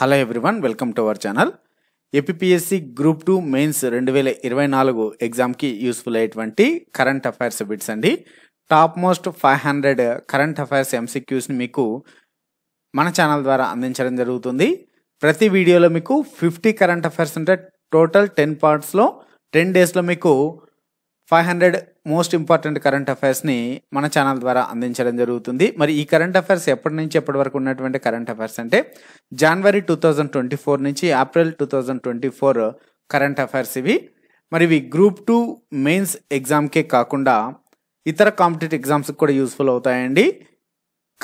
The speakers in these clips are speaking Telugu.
Hello everyone welcome to our channel APSC group two mains రెండు వేల ఇరవై నాలుగు ఎగ్జామ్కి యూస్ఫుల్ అయ్యేటువంటి కరెంట్ అఫైర్స్ బిట్స్ అండి top most five hundred current affairs ఎంసీక్యూస్ని మీకు మన ఛానల్ ద్వారా అందించడం జరుగుతుంది ప్రతి వీడియోలో మీకు ఫిఫ్టీ కరెంట్ అఫైర్స్ ఉంటే టోటల్ టెన్ పార్ట్స్లో టెన్ డేస్లో మీకు five hundred most important current అఫైర్స్ని మన ఛానల్ ద్వారా అందించడం జరుగుతుంది మరి ఈ కరెంట్ అఫైర్స్ ఎప్పటి నుంచి ఎప్పటి వరకు ఉన్నటువంటి కరెంట్ అఫైర్స్ అంటే జనవరి టూ థౌజండ్ ట్వంటీ ఫోర్ నుంచి April two thousand twenty four current affairs ఇవి మరి ఇవి గ్రూప్ టూ మెయిన్స్ ఎగ్జామ్కే కాకుండా ఇతర కాంపిటేటివ్ ఎగ్జామ్స్కి కూడా యూస్ఫుల్ అవుతాయండి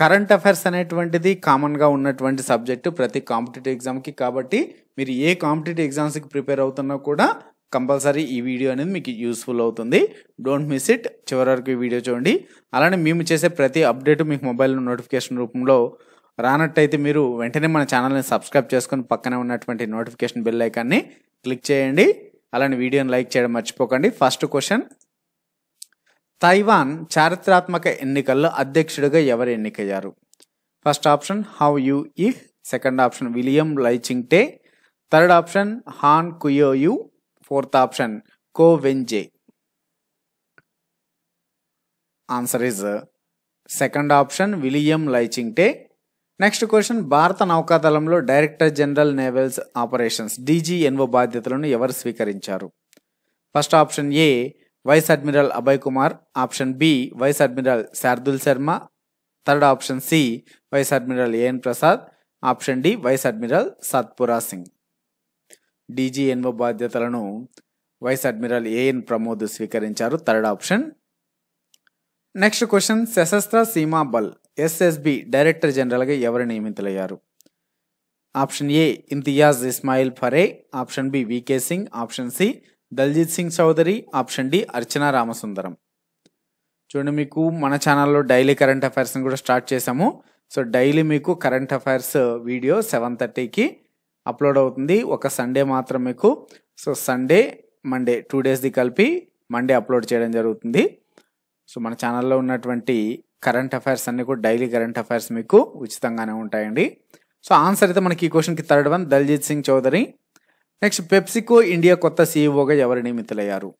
కరెంట్ అఫైర్స్ అనేటువంటిది కామన్గా ఉన్నటువంటి సబ్జెక్టు ప్రతి కాంపిటేటివ్ ఎగ్జామ్కి కాబట్టి మీరు ఏ కాంపిటేటివ్ ఎగ్జామ్స్కి ప్రిపేర్ అవుతున్నా కూడా కంపల్సరీ ఈ వీడియో అనేది మీకు యూస్ఫుల్ అవుతుంది డోంట్ మిస్ ఇట్ చివరి వరకు ఈ వీడియో చూడండి అలానే మేము చేసే ప్రతి అప్డేట్ మీకు మొబైల్లో నోటిఫికేషన్ రూపంలో రానట్టయితే మీరు వెంటనే మన ఛానల్ని సబ్స్క్రైబ్ చేసుకుని పక్కనే ఉన్నటువంటి నోటిఫికేషన్ బెల్ ఐకాన్ని క్లిక్ చేయండి అలానే వీడియోని లైక్ చేయడం మర్చిపోకండి ఫస్ట్ క్వశ్చన్ తైవాన్ చారిత్రాత్మక ఎన్నికల్లో అధ్యక్షుడిగా ఎవరు ఎన్నికయ్యారు first option Hou Yu second option William Lai Ching te third option Han Kuo yu Fourth option, Kovenje. Answer is second option William Lai Ching te next question భారత నౌకాదళంలో director general navals operations DGNO బాధ్యతలను ఎవరు స్వీకరించారు first option A vice admiral Abhay Kumar option B vice admiral Shardul Sharma third option C vice admiral AN Prasad option D vice admiral Satpura Singh DGNO బాధ్యతలను వైస్ అడ్మిరల్ ఏఎన్ ప్రమోద్ స్వీకరించారు third option next question Sashastra Seema Bal SSB director జనరల్గా ఎవరు నియమితులయ్యారు option A Imtiaz Ismail Farhe option B VK Singh option C Daljeet Singh Chaudhary option D Archana Ramasundaram చూడండి మీకు మన ఛానల్లో డైలీ కరెంట్ అఫైర్స్ని కూడా స్టార్ట్ చేసాము సో డైలీ మీకు కరెంట్ అఫైర్స్ వీడియో సెవెన్ థర్టీకి అప్లోడ్ అవుతుంది ఒక సండే మాత్రం మీకు సో సండే మండే టూ డేస్ది కలిపి మండే అప్లోడ్ చేయడం జరుగుతుంది సో మన ఛానల్లో ఉన్నటువంటి కరెంట్ అఫైర్స్ అన్నీ కూడా డైలీ కరెంట్ అఫైర్స్ మీకు ఉచితంగానే ఉంటాయండి సో ఆన్సర్ అయితే మనకి ఈ క్వశ్చన్కి third one Daljeet Singh Chaudhary next PepsiCo India కొత్త సీఈఓగా ఎవరు నియమితులయ్యారు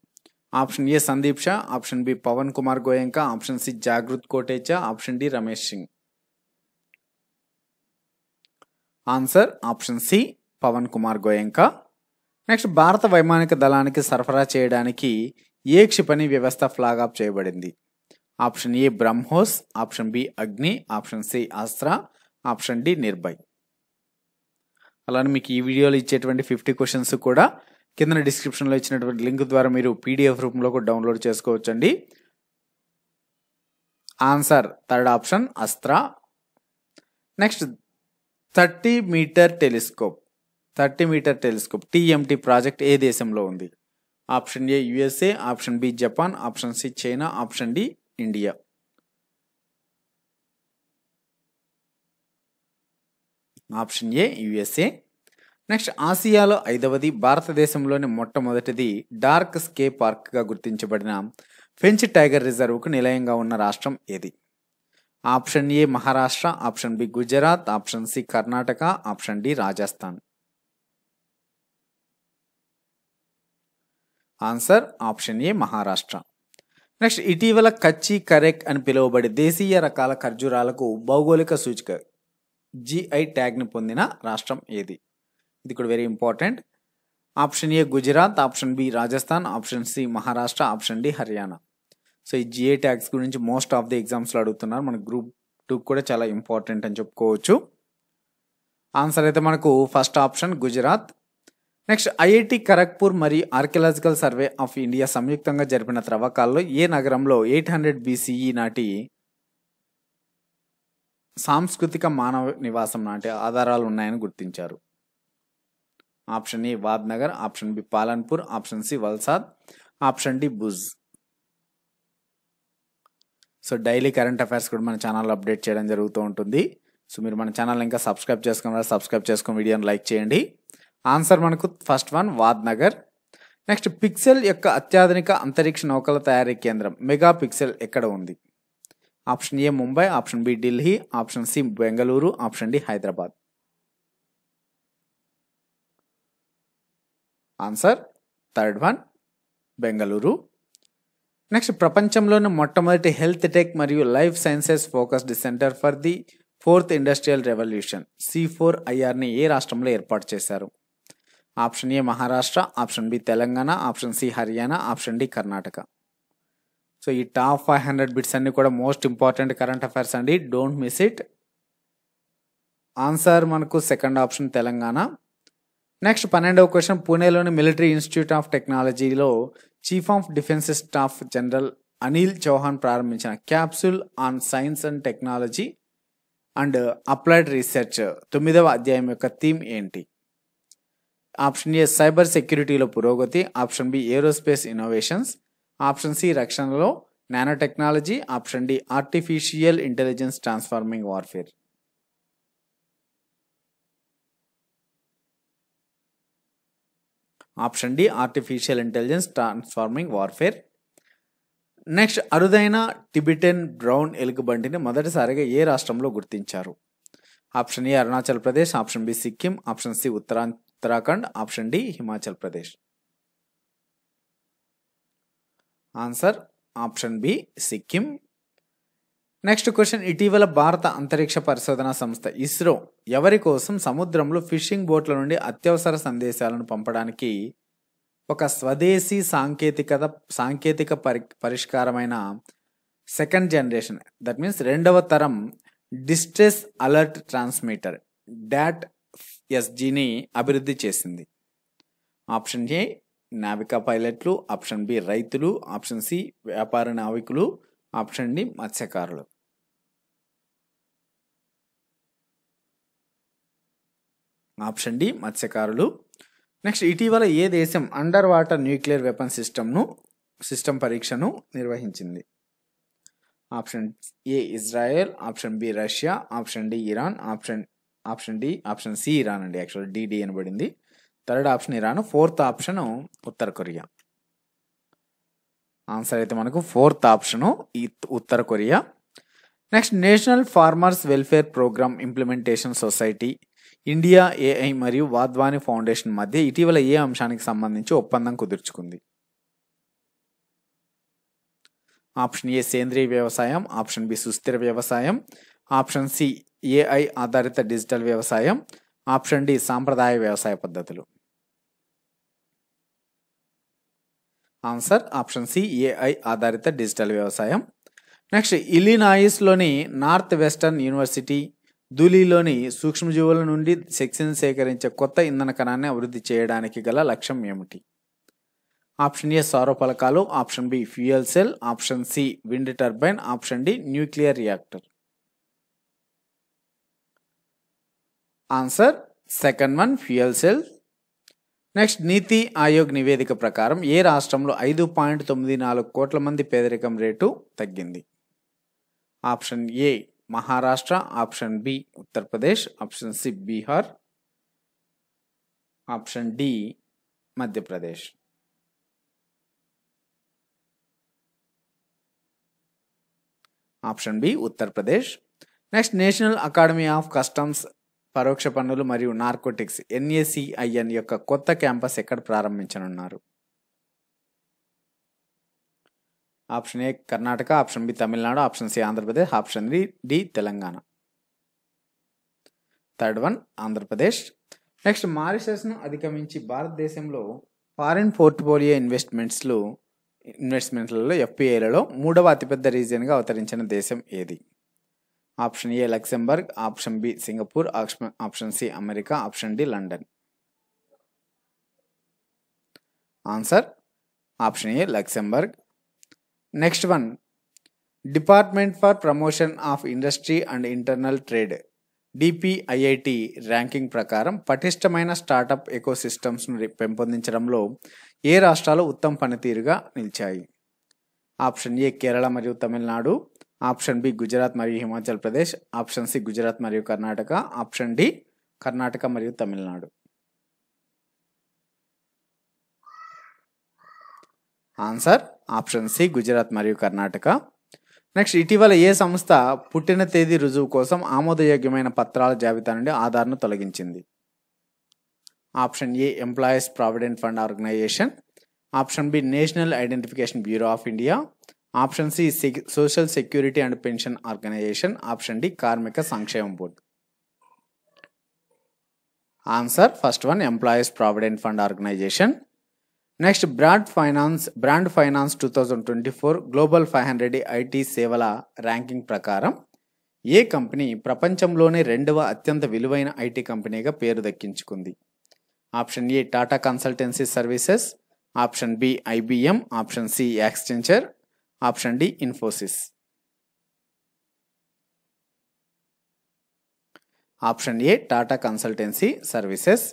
option A Sandeep Shah option B Pawan Kumar Goenka option C Jagrut Kotecha option D Ramesh Singh answer option C Pawan Kumar Goenka next భారత వైమానిక దళానికి సరఫరా చేయడానికి ఏ క్షిపణి వ్యవస్థ ఫ్లాగ్ చేయబడింది option A BrahMos option B Agni option C Astra option D Nirbhay అలానే మీకు ఈ వీడియోలో ఇచ్చేటువంటి ఫిఫ్టీ క్వశ్చన్స్ కూడా కింద డిస్క్రిప్షన్లో ఇచ్చినటువంటి లింక్ ద్వారా మీరు పీడిఎఫ్ రూపంలో కూడా డౌన్లోడ్ చేసుకోవచ్చండి answer third option Astra next thirty metre telescope thirty metre telescope TMT project ఏ దేశంలో ఉంది option A USA option B Japan option C China option D India option A USA next ఆసియాలో ఐదవది భారతదేశంలోని మొట్టమొదటిది డార్క్ స్కే పార్క్గా గుర్తించబడిన ఫెంచ్ టైగర్ రిజర్వ్కు నిలయంగా ఉన్న రాష్ట్రం ఏది option A Maharashtra option B Gujarat option C Karnataka option D Rajasthan answer option A Maharashtra next ఇటీవల కచ్చి కరెక్ అని పిలువబడే దేశీయ రకాల ఖర్జూరాలకు భౌగోళిక సూచిక జిఐ ట్యాగ్ని పొందిన రాష్ట్రం ఏది ఇది కూడా very important option A Gujarat option B Rajasthan option C Maharashtra option D Haryana so ఈ జిఏ ట్యాక్స్ గురించి మోస్ట్ ఆఫ్ ది ఎగ్జామ్స్లో అడుగుతున్నారు మన గ్రూప్ టూ కూడా చాలా ఇంపార్టెంట్ అని చెప్పుకోవచ్చు ఆన్సర్ అయితే మనకు first option Gujarat next IIT Kharagpur మరియు ఆర్కియలాజికల్ సర్వే ఆఫ్ ఇండియా సంయుక్తంగా జరిపిన త్రవ్వకాల్లో ఏ నగరంలో ఎయిట్ హండ్రెడ్ బీసీఈ నాటి సాంస్కృతిక మానవ నివాసం నాటి ఆధారాలు ఉన్నాయని గుర్తించారు option A Vadnagar option B Palanpur option C Valsad option D Bhuj so daily current affairs కూడా మన ఛానల్ అప్డేట్ చేయడం జరుగుతూ ఉంటుంది సో మీరు మన ఛానల్ ఇంకా సబ్స్క్రైబ్ చేసుకున్నారు సబ్స్క్రైబ్ చేసుకుని వీడియోని లైక్ చేయండి ఆన్సర్ మనకు first one Vadnagar next Pixxel యొక్క అత్యాధునిక అంతరిక్ష నౌకల తయారీ కేంద్రం మెగా పిక్సెల్ ఎక్కడ ఉంది option A Mumbai option B Delhi option C Bengaluru option D Hyderabad answer third one Bengaluru next ప్రపంచంలోని మొట్టమొదటి హెల్త్ టెక్ మరియు life sciences focused centre for the fourth industrial revolution C four ఐఆర్ని ఏ రాష్ట్రంలో ఏర్పాటు చేశారు option A Maharashtra option B Telangana option C Haryana option D Karnataka so ఈ టాప్ ఫైవ్ హండ్రెడ్ బిట్స్ అన్ని కూడా మోస్ట్ ఇంపార్టెంట్ కరెంట్ అఫైర్స్ అండి డోంట్ మిస్ ఇట్ ఆన్సర్ మనకు సెకండ్ ఆప్షన్ తెలంగాణ నెక్స్ట్ పన్నెండవ క్వశ్చన్ పూణేలోని మిలిటరీ ఇన్స్టిట్యూట్ ఆఫ్ టెక్నాలజీలో chief of defence staff general Anil Chauhan ప్రారంభించిన capsule on science and technology and applied research తొమ్మిదవ అధ్యాయం యొక్క థీమ్ ఏంటి ఆప్షన్ ఏ సైబర్ సెక్యూరిటీలో పురోగతి option B aerospace innovations option C రక్షణలో nano technology option D artificial intelligence transforming warfare option D artificial intelligence transforming warfare next అరుదైన టిబిటెన్ బ్రౌన్ ఎలుగుబంటిని మొదటిసారిగా ఏ రాష్ట్రంలో గుర్తించారు option A Arunachal Pradesh option B Sikkim option C Uttara Uttarakhand option D Himachal Pradesh answer option B Sikkim next question ఇటీవల భారత అంతరిక్ష పరిశోధన సంస్థ ఇస్రో ఎవరి కోసం సముద్రంలో ఫిషింగ్ బోట్ల నుండి అత్యవసర సందేశాలను పంపడానికి ఒక స్వదేశీ సాంకేతికత సాంకేతిక పరి పరిష్కారమైన సెకండ్ జనరేషన్ దట్ మీన్స్ రెండవ తరం డిస్ట్రెస్ అలర్ట్ ట్రాన్స్మిటర్ డాట్ ఎస్జీని అభివృద్ధి చేసింది ఆప్షన్ ఏ నావికా పైలట్లు ఆప్షన్ బి రైతులు ఆప్షన్ సి వ్యాపార నావికులు ఆప్షన్ డి మత్స్యకారులు ఆప్షన్ డి మత్స్యకారులు నెక్స్ట్ ఇటీవల ఏ దేశం అండర్ వాటర్ న్యూక్లియర్ వెపన్ సిస్టమ్ను సిస్టమ్ పరీక్షను నిర్వహించింది option A Israel option B Russia option D Iran option option D option C Iran అండి యాక్చువల్ డిడి అనబడింది third option Iran fourth option ఉత్తర కొరియా ఆన్సర్ అయితే మనకు ఫోర్త్ ఆప్షను ఈ ఉత్తర Korea next national farmers welfare programme implementation society India AI మరియు వాద్వాని ఫౌండేషన్ మధ్య ఇటీవల ఏ అంశానికి సంబంధించి ఒప్పందం కుదుర్చుకుంది ఆప్షన్ ఏ సేంద్రీయ వ్యవసాయం ఆప్షన్ బి సుస్థిర వ్యవసాయం ఆప్షన్ సి ఏఐ ఆధారిత డిజిటల్ వ్యవసాయం ఆప్షన్ డి సాంప్రదాయ వ్యవసాయ పద్ధతులు ఆన్సర్ ఆప్షన్ సి ఏఐ ఆధారిత డిజిటల్ వ్యవసాయం నెక్స్ట్ ఇలినాయిస్లోని నార్త్ వెస్టర్న్ యూనివర్సిటీ దులీలోని సూక్ష్మజీవుల నుండి శక్తిని సేకరించే కొత్త ఇంధన కణాన్ని అభివృద్ధి చేయడానికి గల లక్ష్యం ఏమిటి ఆప్షన్ ఏ సౌర ఫలకాలు option B fuel cell option C wind turbine option D nuclear reactor answer second one fuel cell next NITI Aayog నివేదిక ప్రకారం ఏ రాష్ట్రంలో ఐదు పాయింట్ తొమ్మిది నాలుగు కోట్ల మంది పేదరికం రేటు తగ్గింది option A Maharashtra option B Uttar Pradesh option C Bihar option D Madhya Pradesh option B Uttar Pradesh next national academy of customs పరోక్ష పన్నులు మరియు నార్కోటిక్స్ ఎన్ఏసిఐఎన్ యొక్క కొత్త క్యాంపస్ ఎక్కడ ప్రారంభించనున్నారు option A Karnataka option B Tamil Nadu option C Andhra Pradesh option D D Telangana third one Andhra Pradesh next మారిషస్ను అధిగమించి భారతదేశంలో ఫారిన్ పోర్ట్ఫోలియో ఇన్వెస్ట్మెంట్స్లు ఇన్వెస్ట్మెంట్లలో ఎఫ్పిఐలలో మూడవ అతిపెద్ద రీజియన్గా అవతరించిన దేశం ఏది option A Luxembourg option B Singapore option C America option D London answer option A Luxembourg next one department for promotion of industry and internal trade DPIIT ranking ప్రకారం పటిష్టమైన స్టార్టప్ ఎకో సిస్టమ్స్ను పెంపొందించడంలో ఏ రాష్ట్రాలు ఉత్తమ పనితీరుగా నిలిచాయి ఆప్షన్ ఏ కేరళ మరియు తమిళనాడు ఆప్షన్ బి గుజరాత్ మరియు హిమాచల్ ప్రదేశ్ ఆప్షన్ సి గుజరాత్ మరియు కర్ణాటక ఆప్షన్ డి కర్ణాటక మరియు Tamil Nadu answer option C Gujarat మరియు కర్ణాటక నెక్స్ట్ ఇటీవల ఏ సంస్థ పుట్టిన తేదీ రుజువు కోసం ఆమోదయోగ్యమైన పత్రాల జాబితా నుండి ఆధార్ను తొలగించింది option A employees provident fund organisation option B national identification bureau of India option C social security and pension organisation option D కార్మిక సంక్షేమ board answer first one employees provident fund organisation next brand finance brand finance two thousand twenty four global five hundred IT సేవల ర్యాంకింగ్ ప్రకారం ఏ కంపెనీ ప్రపంచంలోనే రెండవ అత్యంత విలువైన ఐటీ కంపెనీగా పేరు దక్కించుకుంది option A Tata consultancy services option B IBM option C Accenture option D Infosys option A Tata consultancy services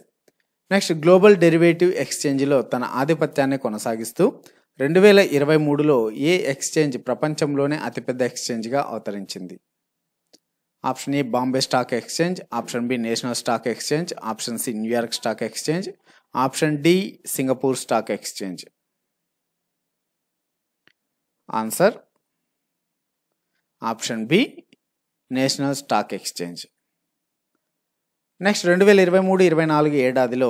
next global derivative ఎక్స్చేంజ్లో తన ఆధిపత్యాన్ని కొనసాగిస్తూ రెండు వేల ఇరవై మూడులో ఏ ఎక్స్చేంజ్ ప్రపంచంలోనే అతిపెద్ద ఎక్స్చేంజ్గా అవతరించింది option A Bombay stock exchange option B national stock exchange option C New York stock exchange option D Singapore stock exchange answer option B national stock exchange next రెండు వేల ఇరవై మూడు ఇరవై నాలుగు ఏడాదిలో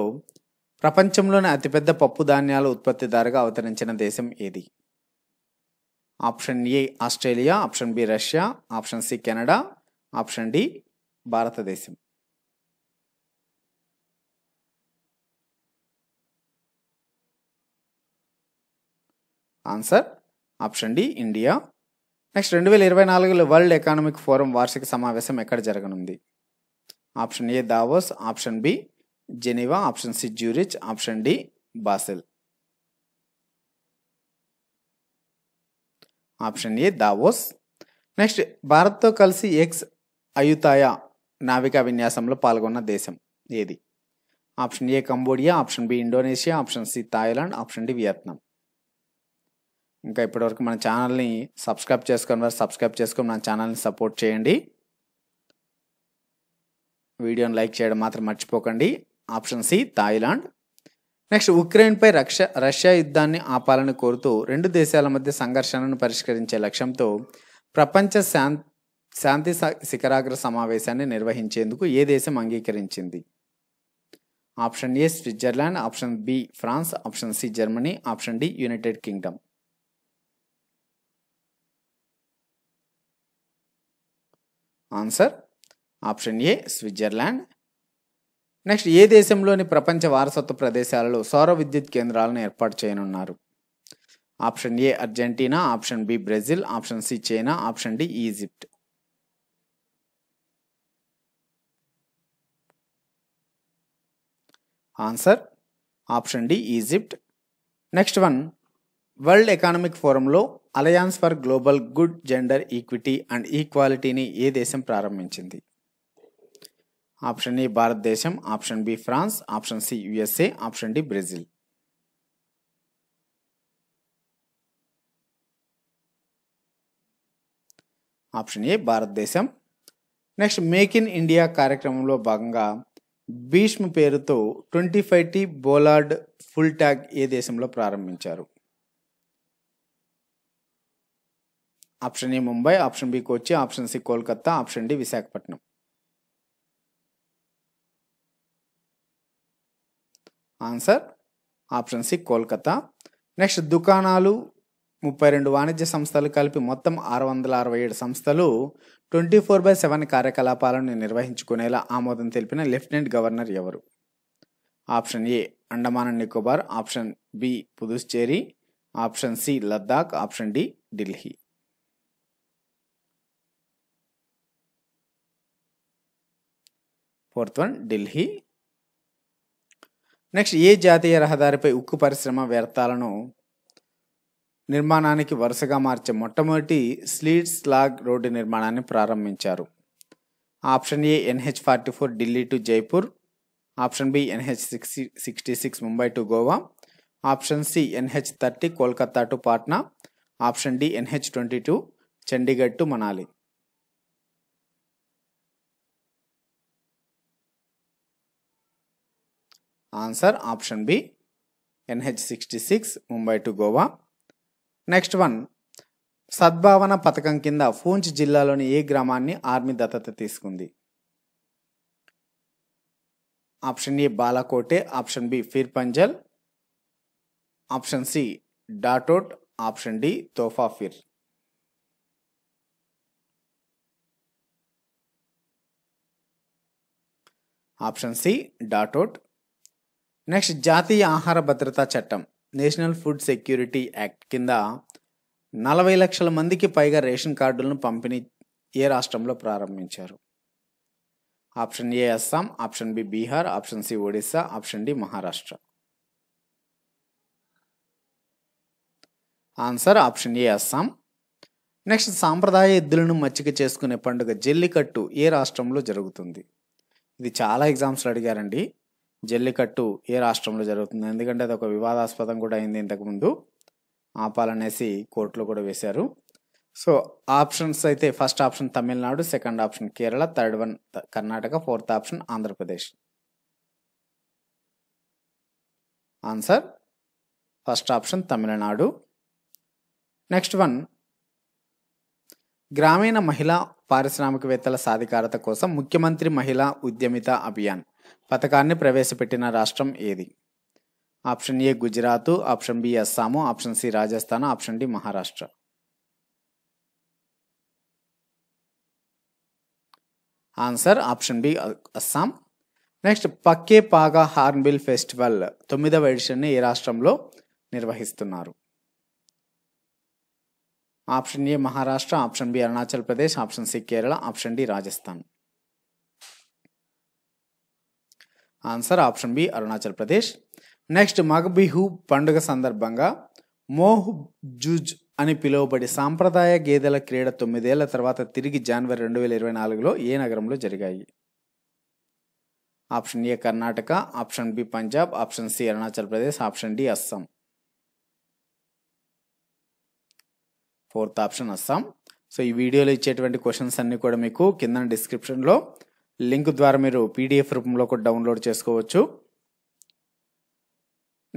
ప్రపంచంలోని అతిపెద్ద పప్పు ధాన్యాల ఉత్పత్తిదారుగా అవతరించిన దేశం ఏది option A Australia option B Russia option C Canada option D భారతదేశం answer option D India next రెండు వేల ఇరవై నాలుగులో వరల్డ్ ఎకానమిక్ ఫోరం వార్షిక సమావేశం ఎక్కడ జరగనుంది option A Davos option B Geneva option C Zurich option D Basel option A Davos next భారత్తో కలిసి ఎక్స్ అయుతాయ నావికా విన్యాసంలో పాల్గొన్న దేశం ఏది option A Cambodia option B Indonesia option C Thailand option D Vietnam ఇంకా ఇప్పటివరకు మన ఛానల్ని సబ్స్క్రైబ్ చేసుకుని వారు సబ్స్క్రైబ్ చేసుకొని మన ఛానల్ని సపోర్ట్ చేయండి వీడియోని లైక్ చేయడం మాత్రం మర్చిపోకండి ఆప్షన్ సి థాయిలాండ్ నెక్స్ట్ ఉక్రెయిన్పై రక్ష రష్యా యుద్ధాన్ని ఆపాలని కోరుతూ రెండు దేశాల మధ్య సంఘర్షణను పరిష్కరించే లక్ష్యంతో ప్రపంచ శాంతి శిఖరాగ్ర సమావేశాన్ని నిర్వహించేందుకు ఏ దేశం అంగీకరించింది option A Switzerland option B France option C Germany option D United Kingdom answer option A Switzerland next ఏ దేశంలోని ప్రపంచ వారసత్వ ప్రదేశాలలో సౌర విద్యుత్ కేంద్రాలను ఏర్పాటు చేయనున్నారు option A Argentina option B Brazil option C China option D Egypt answer option D Egypt next one World Economic ఫోరంలో Alliance for Global Good Gender Equity and ఈక్వాలిటీని ఏ దేశం ప్రారంభించింది ఆప్షన్ ఏ భారతదేశం option B France option C USA option D Brazil option A భారతదేశం నెక్స్ట్ మేక్ ఇన్ ఇండియా కార్యక్రమంలో భాగంగా భీష్మ పేరుతో twenty five T bollard pull tug ఏ దేశంలో ప్రారంభించారు option A Mumbai option B Kochi option C Kolkata option D Visakhapatnam answer option C Kolkata next దుకాణాలు ముప్పై రెండు వాణిజ్య సంస్థలు కలిపి మొత్తం ఆరు వందల అరవై ఏడు సంస్థలు ట్వంటీ ఫోర్ బై సెవెన్ కార్యకలాపాలను నిర్వహించుకునేలా ఆమోదం తెలిపిన లెఫ్టినెంట్ గవర్నర్ ఎవరు option A Andaman and Nicobar option B Puducherry option C Ladakh option D Delhi fourth one Delhi next ఏ జాతీయ రహదారిపై ఉక్కు పరిశ్రమ వ్యర్థాలను నిర్మాణానికి వరుసగా మార్చే మొట్టమొదటి స్లీడ్ స్లాగ్ రోడ్డు నిర్మాణాన్ని ప్రారంభించారు option A NH forty four Delhi to Jaipur option B NH sixty sixty six Mumbai to Goa option C NH thirty Kolkata to Patna option D NH twenty two Chandigarh to Manali answer option B NH sixty six Mumbai to Goa next one Sadbhavana పథకం కింద పూంచ్ జిల్లాలోని ఏ గ్రామాన్ని ఆర్మీ దత్తత తీసుకుంది option A Balakote option B Pir Panjal option C Datote option D తోఫా ఫిర్ ఆప్షన్ సి డాటోట్ నెక్స్ట్ జాతీయ ఆహార భద్రతా చట్టం నేషనల్ ఫుడ్ సెక్యూరిటీ యాక్ట్ కింద నలభై లక్షల మందికి పైగా రేషన్ కార్డులను పంపిణీ ఏ రాష్ట్రంలో ప్రారంభించారు option A Assam option B Bihar option C Odisha option D Maharashtra answer option A Assam next సాంప్రదాయ ఎద్దులను మచ్చిక చేసుకునే పండుగ జల్లికట్టు ఏ రాష్ట్రంలో జరుగుతుంది ఇది చాలా ఎగ్జామ్స్లో అడిగారండి జల్లికట్టు ఏ రాష్ట్రంలో జరుగుతుంది ఎందుకంటే అది ఒక వివాదాస్పదం కూడా అయింది ఇంతకుముందు ఆపాలనేసి కోర్టులో కూడా వేశారు సో ఆప్షన్స్ అయితే first option Tamil Nadu second option Kerala third one Karnataka fourth option Andhra Pradesh answer first option Tamil Nadu next one గ్రామీణ మహిళా పారిశ్రామికవేత్తల సాధికారత కోసం ముఖ్యమంత్రి మహిళా ఉద్యమిత అభియాన్ పథకాన్ని ప్రవేశపెట్టిన రాష్ట్రం ఏది option A Gujarat option B Assam option C Rajasthan option D Maharashtra answer option B Assam next Pakke Paga hornbill festival తొమ్మిదవ ఎడిషన్ని ఏ రాష్ట్రంలో నిర్వహిస్తున్నారు option A Maharashtra option B Arunachal Pradesh option C Kerala option D Rajasthan answer option B Arunachal Pradesh next Magh Bihu పండుగ సందర్భంగా మోహ్ జుజ్ అని పిలువబడి సాంప్రదాయ గేదెల క్రీడ తొమ్మిదేళ్ల తర్వాత తిరిగి జనవరి రెండు వేల ఇరవై నాలుగులో ఏ నగరంలో జరిగాయి option A Karnataka option B Punjab option C Arunachal Pradesh option D Assam fourth option Assam so ఈ వీడియోలో ఇచ్చేటువంటి క్వశ్చన్స్ అన్నీ కూడా మీకు కింద డిస్క్రిప్షన్లో లింక్ ద్వారా మీరు పీడిఎఫ్ రూపంలో కూడా డౌన్లోడ్ చేసుకోవచ్చు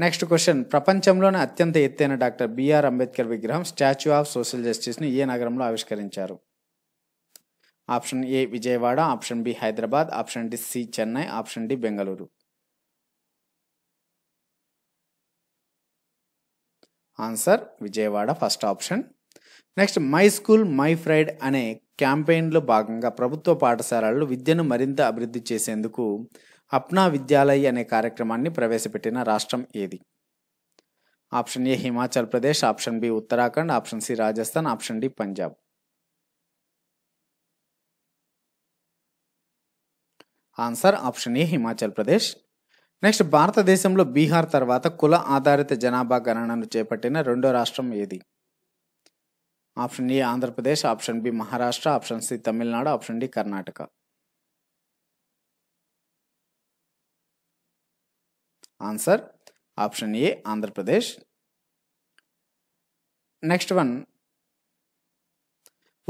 నెక్స్ట్ క్వశ్చన్ ప్రపంచంలోనే అత్యంత ఎత్తైన డాక్టర్ బిఆర్ అంబేద్కర్ విగ్రహం స్టాచ్యూ ఆఫ్ సోషల్ జస్టిస్ని ఏ నగరంలో ఆవిష్కరించారు option A Vijayawada option B Hyderabad option D C Chennai option D Bengaluru answer Vijayawada first option next my school my pride అనే క్యాంపెయిన్లో భాగంగా ప్రభుత్వ పాఠశాలల్లో విద్యను మరింత అభివృద్ధి చేసేందుకు అప్నా విద్యాలయ అనే కార్యక్రమాన్ని ప్రవేశపెట్టిన రాష్ట్రం ఏది option A Himachal Pradesh option B Uttarakhand option C Rajasthan option D Punjab answer option A Himachal Pradesh next భారతదేశంలో బీహార్ తర్వాత కుల ఆధారిత జనాభా గణనను చేపట్టిన రెండో రాష్ట్రం ఏది option A Andhra Pradesh option B Maharashtra option C Tamil Nadu option D Karnataka answer option A Andhra Pradesh next one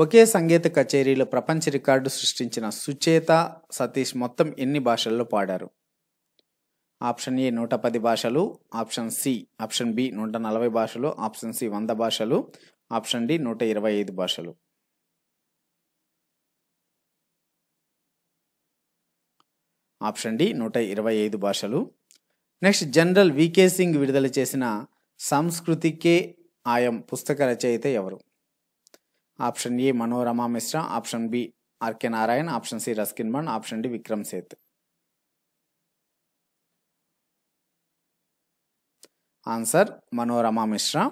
ఒకే సంగీత కచేరీలో ప్రపంచ రికార్డు సృష్టించిన సుచేత సతీష్ మొత్తం ఎన్ని భాషల్లో పాడారు ఆప్షన్ ఏ నూట పది భాషలు ఆప్షన్ సి ఆప్షన్ బి నూట నలభై భాషలు ఆప్షన్ సి వంద భాషలు ఆప్షన్ డి నూట ఇరవై ఐదు భాషలు ఆప్షన్ డి నూట ఇరవై ఐదు భాషలు నెక్స్ట్ జనరల్ వికే సింగ్ విడుదల చేసిన సంస్కృతికే ఆయం పుస్తక రచయిత ఎవరు option A Manorama Mishra option B RK Narayan option C Ruskin Bond option D Vikram Seth answer Manorama Mishra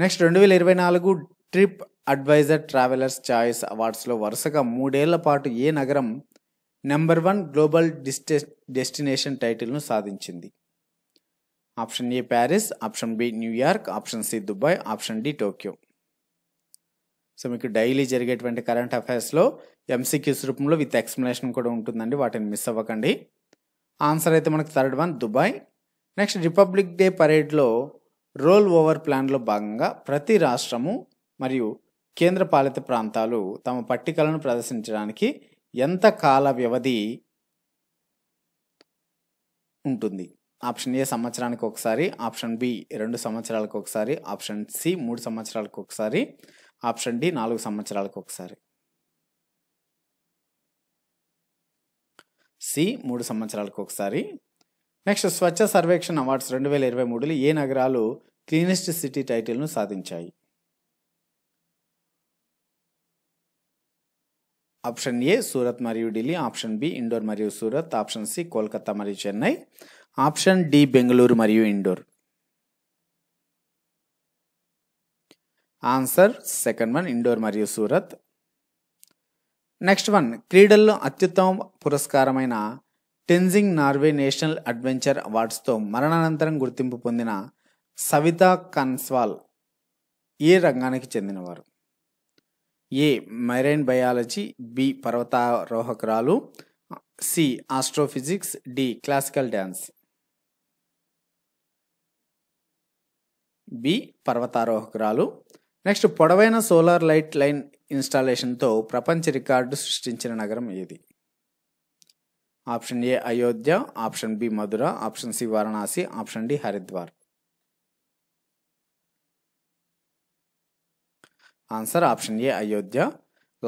next రెండు వేల ఇరవై నాలుగు ట్రిప్ అడ్వైజర్ ట్రావెలర్స్ చాయిస్ అవార్డ్స్లో వరుసగా మూడేళ్ల పాటు ఏ నగరం నెంబర్ వన్ గ్లోబల్ డిస్టె డెస్టినేషన్ టైటిల్ను సాధించింది option A Paris option B New York option C Dubai option D Tokyo so మీకు డైలీ జరిగేటువంటి కరెంట్ అఫైర్స్లో ఎంసీక్యూస్ రూపంలో విత్ ఎక్స్ప్లెనేషన్ కూడా ఉంటుందండి వాటిని మిస్ అవ్వకండి ఆన్సర్ అయితే మనకు third one Dubai next Republic Day పరేడ్లో రోల్ ఓవర్ ప్లాన్లో భాగంగా ప్రతి రాష్ట్రము మరియు కేంద్రపాలిత ప్రాంతాలు తమ పట్టికలను ప్రదర్శించడానికి ఎంత కాల వ్యవధి ఉంటుంది ఆప్షన్ ఏ సంవత్సరానికి ఒకసారి ఆప్షన్ బి రెండు సంవత్సరాలకు ఒకసారి ఆప్షన్ సి మూడు సంవత్సరాలకు ఒకసారి ఆప్షన్ డి నాలుగు సంవత్సరాలకు ఒకసారి సి మూడు సంవత్సరాలకు ఒకసారి నెక్స్ట్ స్వచ్ఛ సర్వేక్షణ్ అవార్డ్స్ రెండు వేల ఇరవై మూడులో ఏ నగరాలు క్లీనెస్ట్ సిటీ టైటిల్ను సాధించాయి ఆప్షన్ ఏ సూరత్ మరియు ఢిల్లీ ఆప్షన్ బి ఇండోర్ మరియు సూరత్ ఆప్షన్ సి కోల్కతా మరియు చెన్నై ఆప్షన్ డి బెంగళూరు మరియు Indore answer second one Indore మరియు సూరత్ నెక్స్ట్ వన్ క్రీడల్లో అత్యుత్తమ పురస్కారమైన టెన్జింగ్ నార్వే నేషనల్ అడ్వెంచర్ అవార్డ్స్తో మరణానంతరం గుర్తింపు పొందిన సవిత కన్స్వాల్ ఏ రంగానికి చెందినవారు ఏ మెరైన్ బయాలజీ బి పర్వతారోహకురాలు C astrophysics D classical dance B పర్వతారోహకురాలు నెక్స్ట్ పొడవైన సోలార్ లైట్ లైన్ ఇన్స్టాలేషన్తో ప్రపంచ రికార్డు సృష్టించిన నగరం ఏది option A Ayodhya option B Mathura option C Varanasi option D Haridwar answer option A Ayodhya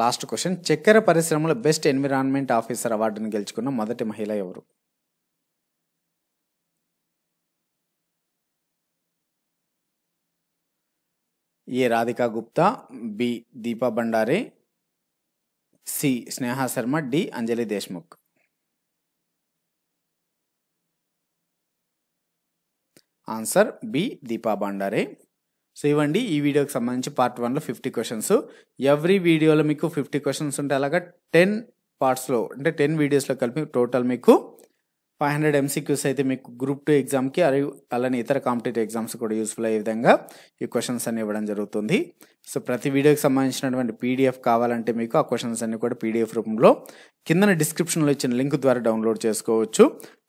last question చక్కెర పరిశ్రమలో బెస్ట్ ఎన్విరాన్మెంట్ ఆఫీసర్ అవార్డును గెలుచుకున్న మొదటి మహిళ ఎవరు A Radhika Gupta B Deepa Bhandari C Sneha Sharma D Anjali Deshmukh answer B Deepa Bhandare so ఇవ్వండి ఈ వీడియోకి సంబంధించి పార్ట్ వన్లో ఫిఫ్టీ క్వశ్చన్స్ ఎవ్రీ వీడియోలో మీకు ఫిఫ్టీ క్వశ్చన్స్ ఉంటే అలాగా టెన్ పార్ట్స్లో అంటే టెన్ వీడియోస్లో కలిపి టోటల్ మీకు ఫైవ్ హండ్రెడ్ ఎంసీక్యూస్ అయితే మీకు గ్రూప్ టూ ఎగ్జామ్కి అలాగే అలానే ఇతర కాంపిటేటివ్ ఎగ్జామ్స్ కూడా యూస్ఫుల్ అయ్యే విధంగా ఈ క్వశ్చన్స్ అన్ని ఇవ్వడం జరుగుతుంది సో ప్రతి వీడియోకి సంబంధించినటువంటి పీడిఎఫ్ కావాలంటే మీకు ఆ క్వశ్చన్స్ అన్ని కూడా పీడిఎఫ్ రూపంలో కిందన డిస్క్రిప్షన్లో ఇచ్చిన లింక్ ద్వారా డౌన్లోడ్ చేసుకోవచ్చు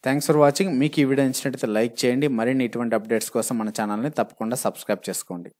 థ్యాంక్స్ ఫర్ వాచింగ్ మీకు ఈ వీడియో నచ్చినట్లయితే లైక్ చేయండి మరిన్ని ఇటువంటి అప్డేట్స్ కోసం మన ఛానల్ని తప్పకుండా సబ్స్క్రైబ్ చేసుకోండి